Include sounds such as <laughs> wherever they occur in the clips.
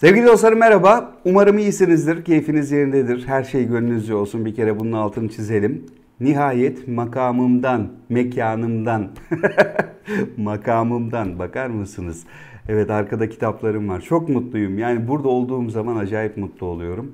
Sevgili dostlarım merhaba. Umarım iyisinizdir, keyfiniz yerindedir, her şey gönlünüzce olsun. Bir kere bunun altını çizelim. Nihayet makamımdan, mekanımdan, <laughs> makamımdan bakar mısınız? Evet arkada kitaplarım var. Çok mutluyum. Yani burada olduğum zaman acayip mutlu oluyorum.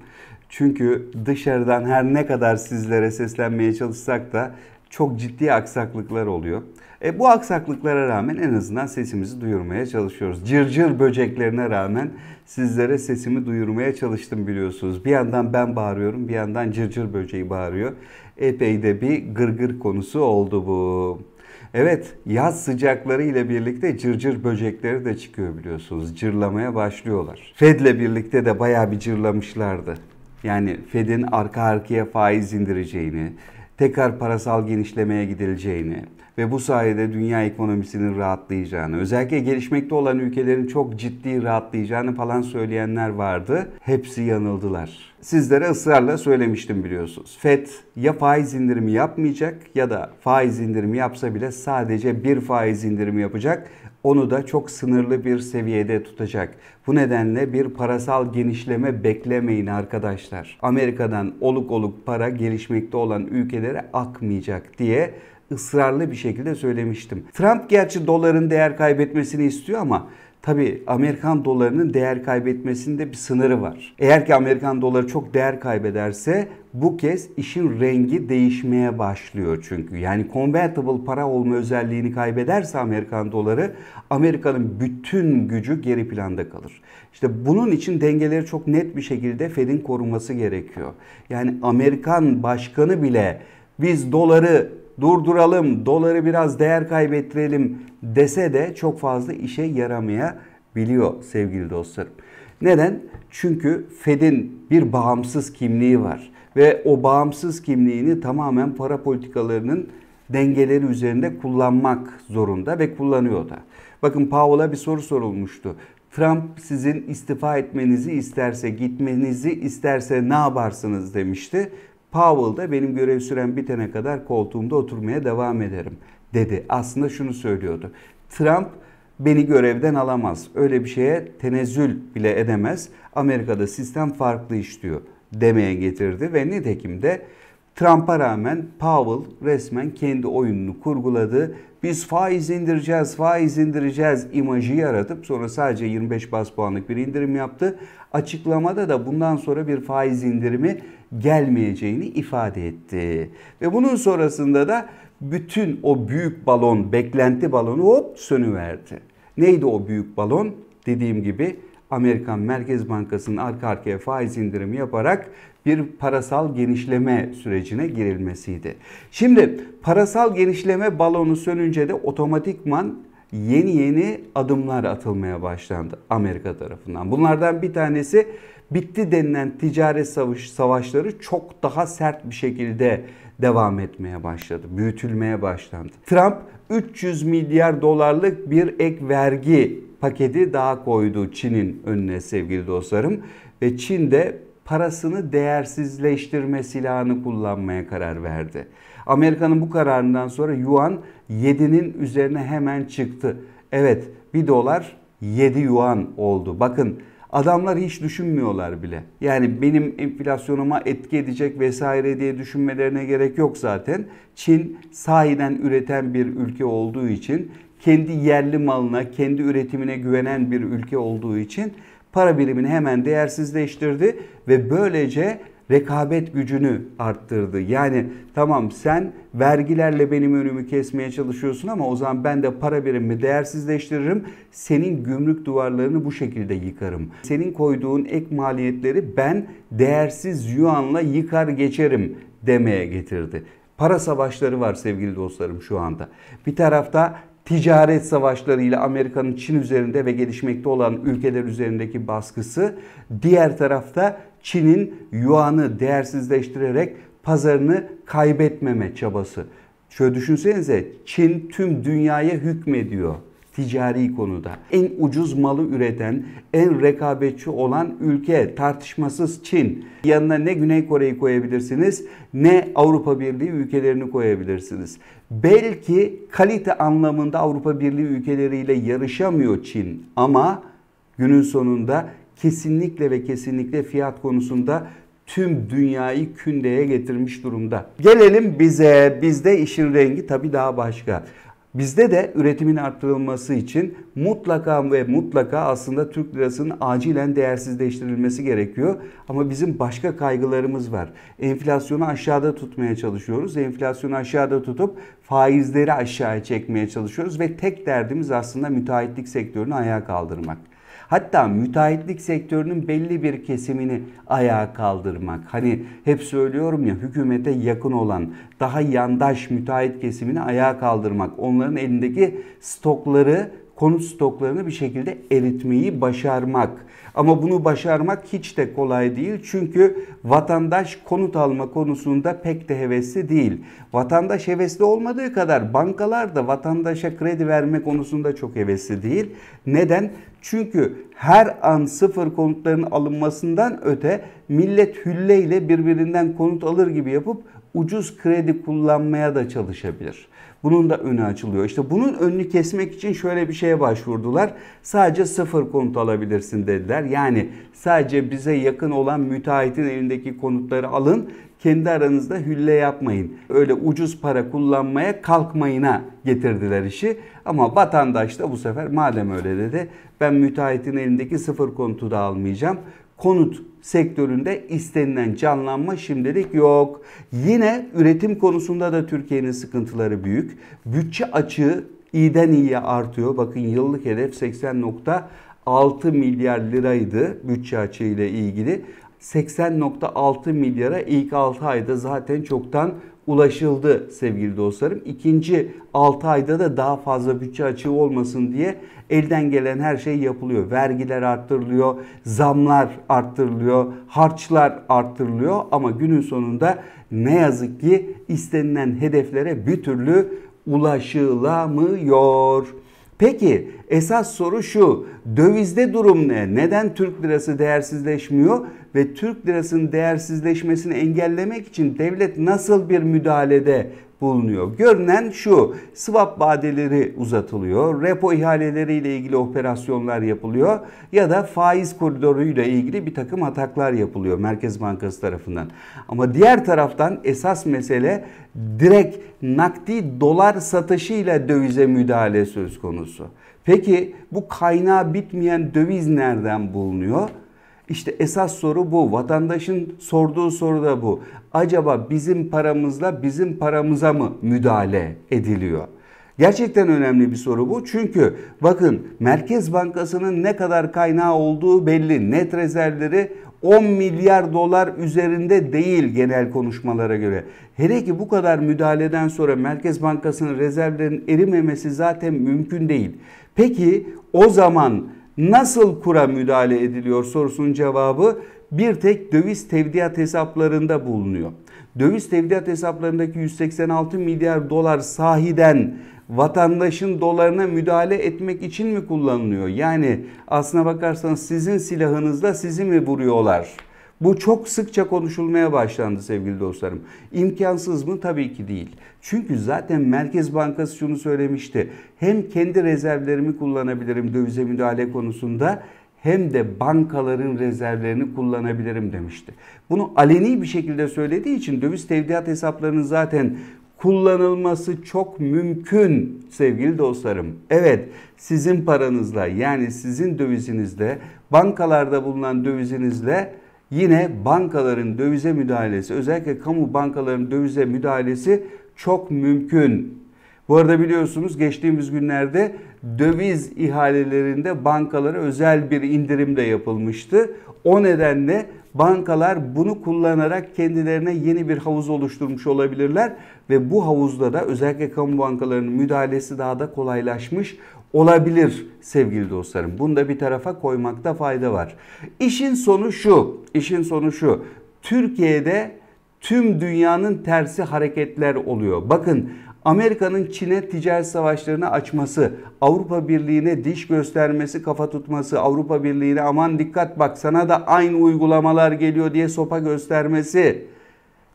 Çünkü dışarıdan her ne kadar sizlere seslenmeye çalışsak da çok ciddi aksaklıklar oluyor. E, bu aksaklıklara rağmen en azından sesimizi duyurmaya çalışıyoruz. Cırcır böceklerine rağmen sizlere sesimi duyurmaya çalıştım biliyorsunuz. Bir yandan ben bağırıyorum bir yandan cırcır böceği bağırıyor. Epey de bir gırgır konusu oldu bu. Evet yaz sıcakları ile birlikte cırcır böcekleri de çıkıyor biliyorsunuz. Cırlamaya başlıyorlar. Fed'le birlikte de bayağı bir cırlamışlardı. Yani Fed'in arka arkaya faiz indireceğini, tekrar parasal genişlemeye gidileceğini, ve bu sayede dünya ekonomisinin rahatlayacağını, özellikle gelişmekte olan ülkelerin çok ciddi rahatlayacağını falan söyleyenler vardı. Hepsi yanıldılar. Sizlere ısrarla söylemiştim biliyorsunuz. FED ya faiz indirimi yapmayacak ya da faiz indirimi yapsa bile sadece bir faiz indirimi yapacak onu da çok sınırlı bir seviyede tutacak. Bu nedenle bir parasal genişleme beklemeyin arkadaşlar. Amerika'dan oluk oluk para gelişmekte olan ülkelere akmayacak diye ısrarlı bir şekilde söylemiştim. Trump gerçi doların değer kaybetmesini istiyor ama Tabi Amerikan dolarının değer kaybetmesinde bir sınırı var. Eğer ki Amerikan doları çok değer kaybederse bu kez işin rengi değişmeye başlıyor çünkü. Yani convertible para olma özelliğini kaybederse Amerikan doları Amerika'nın bütün gücü geri planda kalır. İşte bunun için dengeleri çok net bir şekilde Fed'in korunması gerekiyor. Yani Amerikan başkanı bile biz doları durduralım, doları biraz değer kaybettirelim dese de çok fazla işe yaramayabiliyor sevgili dostlar. Neden? Çünkü Fed'in bir bağımsız kimliği var ve o bağımsız kimliğini tamamen para politikalarının dengeleri üzerinde kullanmak zorunda ve kullanıyor da. Bakın Powell'a bir soru sorulmuştu. Trump sizin istifa etmenizi isterse, gitmenizi isterse ne yaparsınız demişti. Powell Powell'da benim görev süren bitene kadar koltuğumda oturmaya devam ederim dedi. Aslında şunu söylüyordu. Trump beni görevden alamaz. Öyle bir şeye tenezzül bile edemez. Amerika'da sistem farklı işliyor demeye getirdi ve nitekim de Trump'a rağmen Powell resmen kendi oyununu kurguladı. Biz faiz indireceğiz, faiz indireceğiz imajı yaratıp sonra sadece 25 bas puanlık bir indirim yaptı. Açıklamada da bundan sonra bir faiz indirimi gelmeyeceğini ifade etti. Ve bunun sonrasında da bütün o büyük balon, beklenti balonu hop sönüverdi. Neydi o büyük balon? Dediğim gibi Amerikan Merkez Bankası'nın arka arkaya faiz indirimi yaparak bir parasal genişleme sürecine girilmesiydi. Şimdi parasal genişleme balonu sönünce de otomatikman yeni yeni adımlar atılmaya başlandı Amerika tarafından. Bunlardan bir tanesi bitti denilen ticaret savaş, savaşları çok daha sert bir şekilde devam etmeye başladı. Büyütülmeye başlandı. Trump 300 milyar dolarlık bir ek vergi paketi daha koydu Çin'in önüne sevgili dostlarım ve Çin de parasını değersizleştirme silahını kullanmaya karar verdi. Amerika'nın bu kararından sonra yuan 7'nin üzerine hemen çıktı. Evet 1 dolar 7 yuan oldu. Bakın Adamlar hiç düşünmüyorlar bile. Yani benim enflasyonuma etki edecek vesaire diye düşünmelerine gerek yok zaten. Çin sahiden üreten bir ülke olduğu için kendi yerli malına, kendi üretimine güvenen bir ülke olduğu için para birimini hemen değersizleştirdi ve böylece rekabet gücünü arttırdı. Yani tamam sen vergilerle benim önümü kesmeye çalışıyorsun ama o zaman ben de para birimi değersizleştiririm. Senin gümrük duvarlarını bu şekilde yıkarım. Senin koyduğun ek maliyetleri ben değersiz yuanla yıkar geçerim demeye getirdi. Para savaşları var sevgili dostlarım şu anda. Bir tarafta ticaret savaşlarıyla Amerika'nın Çin üzerinde ve gelişmekte olan ülkeler üzerindeki baskısı, diğer tarafta Çin'in yuanı değersizleştirerek pazarını kaybetmeme çabası. Şöyle düşünsenize Çin tüm dünyaya hükmediyor ticari konuda. En ucuz malı üreten, en rekabetçi olan ülke tartışmasız Çin. Yanına ne Güney Kore'yi koyabilirsiniz ne Avrupa Birliği ülkelerini koyabilirsiniz. Belki kalite anlamında Avrupa Birliği ülkeleriyle yarışamıyor Çin ama günün sonunda kesinlikle ve kesinlikle fiyat konusunda tüm dünyayı kündeye getirmiş durumda. Gelelim bize. Bizde işin rengi tabii daha başka. Bizde de üretimin arttırılması için mutlaka ve mutlaka aslında Türk lirasının acilen değersizleştirilmesi gerekiyor. Ama bizim başka kaygılarımız var. Enflasyonu aşağıda tutmaya çalışıyoruz. Enflasyonu aşağıda tutup faizleri aşağıya çekmeye çalışıyoruz ve tek derdimiz aslında müteahhitlik sektörünü ayağa kaldırmak. Hatta müteahhitlik sektörünün belli bir kesimini ayağa kaldırmak. Hani hep söylüyorum ya hükümete yakın olan daha yandaş müteahhit kesimini ayağa kaldırmak. Onların elindeki stokları konut stoklarını bir şekilde eritmeyi başarmak. Ama bunu başarmak hiç de kolay değil. Çünkü vatandaş konut alma konusunda pek de hevesli değil. Vatandaş hevesli olmadığı kadar bankalar da vatandaşa kredi verme konusunda çok hevesli değil. Neden? Çünkü her an sıfır konutların alınmasından öte millet hülleyle birbirinden konut alır gibi yapıp ucuz kredi kullanmaya da çalışabilir. Bunun da önü açılıyor. İşte bunun önünü kesmek için şöyle bir şeye başvurdular. Sadece sıfır konut alabilirsin dediler. Yani sadece bize yakın olan müteahhitin elindeki konutları alın. Kendi aranızda hülle yapmayın. Öyle ucuz para kullanmaya kalkmayına getirdiler işi. Ama vatandaş da bu sefer madem öyle dedi ben müteahhitin elindeki sıfır konutu da almayacağım konut sektöründe istenilen canlanma şimdilik yok. Yine üretim konusunda da Türkiye'nin sıkıntıları büyük. Bütçe açığı iyiden iyiye artıyor. Bakın yıllık hedef 80.6 milyar liraydı bütçe açığı ile ilgili. 80.6 milyara ilk 6 ayda zaten çoktan ulaşıldı sevgili dostlarım. İkinci 6 ayda da daha fazla bütçe açığı olmasın diye elden gelen her şey yapılıyor. Vergiler arttırılıyor, zamlar arttırılıyor, harçlar arttırılıyor ama günün sonunda ne yazık ki istenilen hedeflere bir türlü ulaşılamıyor. Peki esas soru şu. Dövizde durum ne? Neden Türk lirası değersizleşmiyor ve Türk lirasının değersizleşmesini engellemek için devlet nasıl bir müdahalede bulunuyor. Görünen şu swap vadeleri uzatılıyor, repo ihaleleriyle ilgili operasyonlar yapılıyor ya da faiz koridoruyla ilgili bir takım ataklar yapılıyor Merkez Bankası tarafından. Ama diğer taraftan esas mesele direkt nakdi dolar satışıyla dövize müdahale söz konusu. Peki bu kaynağı bitmeyen döviz nereden bulunuyor? İşte esas soru bu. Vatandaşın sorduğu soru da bu. Acaba bizim paramızla bizim paramıza mı müdahale ediliyor? Gerçekten önemli bir soru bu. Çünkü bakın Merkez Bankası'nın ne kadar kaynağı olduğu belli. Net rezervleri 10 milyar dolar üzerinde değil genel konuşmalara göre. Hele ki bu kadar müdahaleden sonra Merkez Bankası'nın rezervlerinin erimemesi zaten mümkün değil. Peki o zaman nasıl kura müdahale ediliyor sorusunun cevabı bir tek döviz tevdiat hesaplarında bulunuyor. Döviz tevdiat hesaplarındaki 186 milyar dolar sahiden vatandaşın dolarına müdahale etmek için mi kullanılıyor? Yani aslına bakarsanız sizin silahınızla sizi mi vuruyorlar? Bu çok sıkça konuşulmaya başlandı sevgili dostlarım. İmkansız mı? Tabii ki değil. Çünkü zaten Merkez Bankası şunu söylemişti. Hem kendi rezervlerimi kullanabilirim dövize müdahale konusunda hem de bankaların rezervlerini kullanabilirim demişti. Bunu aleni bir şekilde söylediği için döviz tevdiat hesaplarının zaten kullanılması çok mümkün sevgili dostlarım. Evet sizin paranızla yani sizin dövizinizle bankalarda bulunan dövizinizle Yine bankaların dövize müdahalesi özellikle kamu bankalarının dövize müdahalesi çok mümkün. Bu arada biliyorsunuz geçtiğimiz günlerde döviz ihalelerinde bankalara özel bir indirim de yapılmıştı. O nedenle bankalar bunu kullanarak kendilerine yeni bir havuz oluşturmuş olabilirler ve bu havuzda da özellikle kamu bankalarının müdahalesi daha da kolaylaşmış olabilir sevgili dostlarım. Bunu da bir tarafa koymakta fayda var. İşin sonu şu. İşin sonu şu. Türkiye'de tüm dünyanın tersi hareketler oluyor. Bakın Amerika'nın Çin'e ticaret savaşlarını açması, Avrupa Birliği'ne diş göstermesi, kafa tutması, Avrupa Birliği'ne aman dikkat bak sana da aynı uygulamalar geliyor diye sopa göstermesi,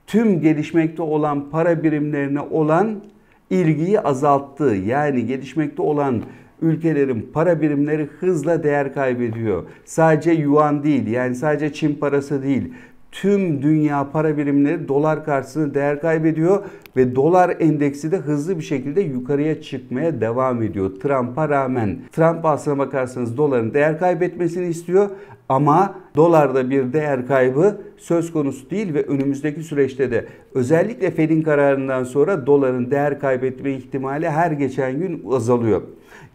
tüm gelişmekte olan para birimlerine olan ilgiyi azalttı. Yani gelişmekte olan ülkelerin para birimleri hızla değer kaybediyor. Sadece yuan değil yani sadece Çin parası değil tüm dünya para birimleri dolar karşısında değer kaybediyor ve dolar endeksi de hızlı bir şekilde yukarıya çıkmaya devam ediyor Trump'a rağmen. Trump aslına bakarsanız doların değer kaybetmesini istiyor ama dolarda bir değer kaybı söz konusu değil ve önümüzdeki süreçte de özellikle Fed'in kararından sonra doların değer kaybetme ihtimali her geçen gün azalıyor.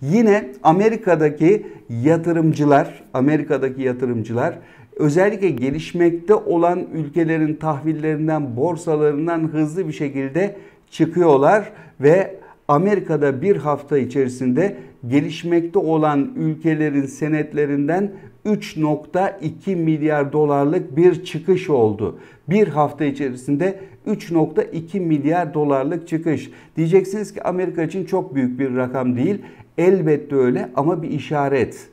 Yine Amerika'daki yatırımcılar, Amerika'daki yatırımcılar özellikle gelişmekte olan ülkelerin tahvillerinden, borsalarından hızlı bir şekilde çıkıyorlar ve Amerika'da bir hafta içerisinde gelişmekte olan ülkelerin senetlerinden 3.2 milyar dolarlık bir çıkış oldu. Bir hafta içerisinde 3.2 milyar dolarlık çıkış. Diyeceksiniz ki Amerika için çok büyük bir rakam değil. Elbette öyle ama bir işaret.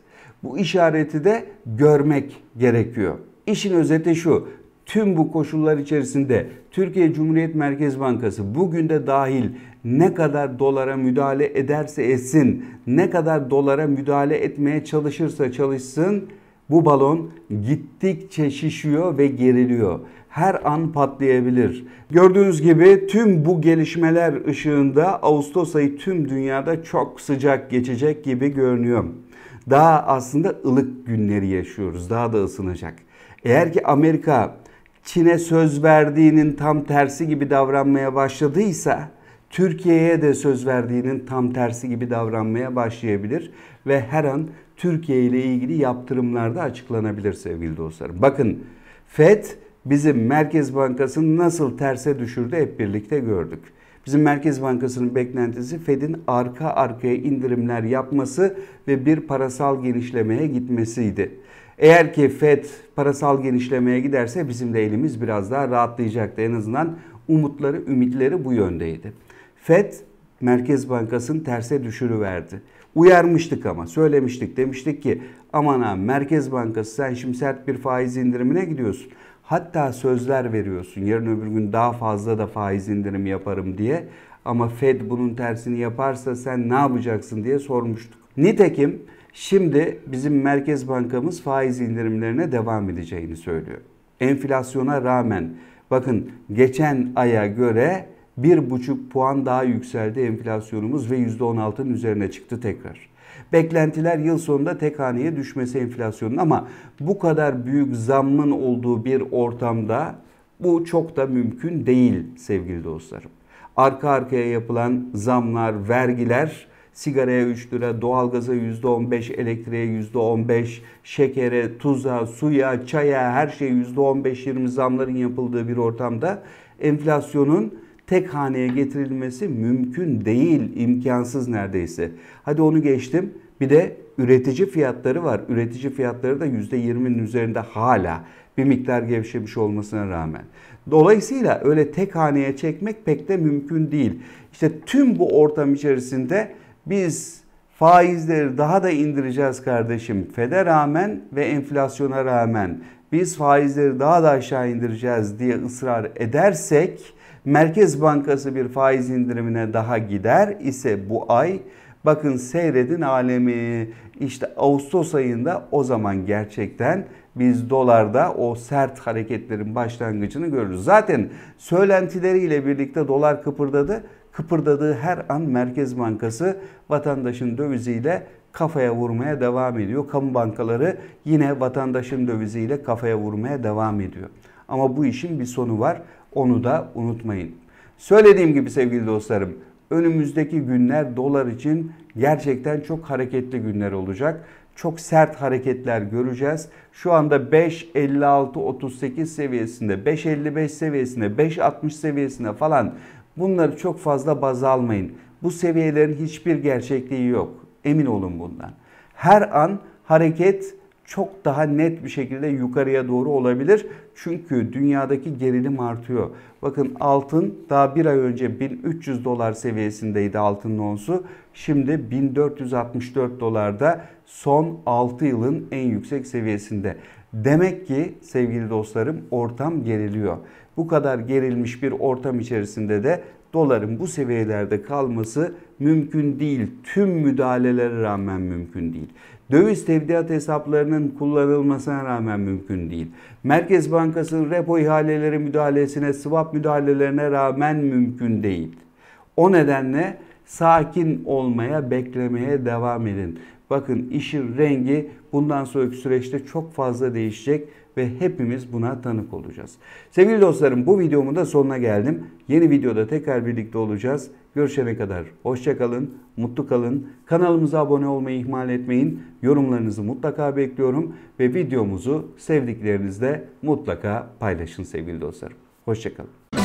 Bu işareti de görmek gerekiyor. İşin özeti şu. Tüm bu koşullar içerisinde Türkiye Cumhuriyet Merkez Bankası bugün de dahil ne kadar dolara müdahale ederse etsin, ne kadar dolara müdahale etmeye çalışırsa çalışsın bu balon gittikçe şişiyor ve geriliyor. Her an patlayabilir. Gördüğünüz gibi tüm bu gelişmeler ışığında Ağustos ayı tüm dünyada çok sıcak geçecek gibi görünüyor daha aslında ılık günleri yaşıyoruz. Daha da ısınacak. Eğer ki Amerika Çin'e söz verdiğinin tam tersi gibi davranmaya başladıysa Türkiye'ye de söz verdiğinin tam tersi gibi davranmaya başlayabilir ve her an Türkiye ile ilgili yaptırımlarda açıklanabilir sevgili dostlarım. Bakın FED bizim Merkez Bankası'nı nasıl terse düşürdü hep birlikte gördük. Bizim Merkez Bankası'nın beklentisi Fed'in arka arkaya indirimler yapması ve bir parasal genişlemeye gitmesiydi. Eğer ki Fed parasal genişlemeye giderse bizim de elimiz biraz daha rahatlayacaktı. En azından umutları, ümitleri bu yöndeydi. Fed Merkez bankasının terse düşürüverdi. Uyarmıştık ama söylemiştik demiştik ki aman ha Merkez Bankası sen şimdi sert bir faiz indirimine gidiyorsun. Hatta sözler veriyorsun. Yarın öbür gün daha fazla da faiz indirim yaparım diye. Ama Fed bunun tersini yaparsa sen ne yapacaksın diye sormuştuk. Nitekim şimdi bizim Merkez Bankamız faiz indirimlerine devam edeceğini söylüyor. Enflasyona rağmen bakın geçen aya göre 1,5 puan daha yükseldi enflasyonumuz ve %16'nın üzerine çıktı tekrar. Beklentiler yıl sonunda tek haneye düşmesi enflasyonun ama bu kadar büyük zammın olduğu bir ortamda bu çok da mümkün değil sevgili dostlarım. Arka arkaya yapılan zamlar, vergiler sigaraya 3 lira, doğalgaza %15, elektriğe %15, şekere, tuza, suya, çaya her şey %15-20 zamların yapıldığı bir ortamda enflasyonun tek haneye getirilmesi mümkün değil, imkansız neredeyse. Hadi onu geçtim. Bir de üretici fiyatları var. Üretici fiyatları da %20'nin üzerinde hala bir miktar gevşemiş olmasına rağmen. Dolayısıyla öyle tek haneye çekmek pek de mümkün değil. İşte tüm bu ortam içerisinde biz faizleri daha da indireceğiz kardeşim. FED'e rağmen ve enflasyona rağmen biz faizleri daha da aşağı indireceğiz diye ısrar edersek Merkez Bankası bir faiz indirimine daha gider ise bu ay bakın seyredin alemi işte Ağustos ayında o zaman gerçekten biz dolarda o sert hareketlerin başlangıcını görürüz. Zaten söylentileriyle birlikte dolar kıpırdadı. Kıpırdadığı her an Merkez Bankası vatandaşın döviziyle kafaya vurmaya devam ediyor. Kamu bankaları yine vatandaşın döviziyle kafaya vurmaya devam ediyor. Ama bu işin bir sonu var. Onu da unutmayın. Söylediğim gibi sevgili dostlarım önümüzdeki günler dolar için gerçekten çok hareketli günler olacak. Çok sert hareketler göreceğiz. Şu anda 5.56-38 seviyesinde, 5.55 seviyesinde, 5.60 seviyesinde falan bunları çok fazla baz almayın. Bu seviyelerin hiçbir gerçekliği yok. Emin olun bundan. Her an hareket çok daha net bir şekilde yukarıya doğru olabilir. Çünkü dünyadaki gerilim artıyor. Bakın altın daha bir ay önce 1300 dolar seviyesindeydi altın onsu. Şimdi 1464 dolarda son 6 yılın en yüksek seviyesinde. Demek ki sevgili dostlarım ortam geriliyor. Bu kadar gerilmiş bir ortam içerisinde de doların bu seviyelerde kalması mümkün değil. Tüm müdahalelere rağmen mümkün değil döviz tevdiat hesaplarının kullanılmasına rağmen mümkün değil. Merkez Bankası'nın repo ihaleleri müdahalesine, swap müdahalelerine rağmen mümkün değil. O nedenle sakin olmaya, beklemeye devam edin. Bakın işin rengi bundan sonraki süreçte çok fazla değişecek ve hepimiz buna tanık olacağız. Sevgili dostlarım bu videomun da sonuna geldim. Yeni videoda tekrar birlikte olacağız. Görüşene kadar hoşçakalın, mutlu kalın. Kanalımıza abone olmayı ihmal etmeyin. Yorumlarınızı mutlaka bekliyorum ve videomuzu sevdiklerinizle mutlaka paylaşın sevgili dostlarım. Hoşçakalın.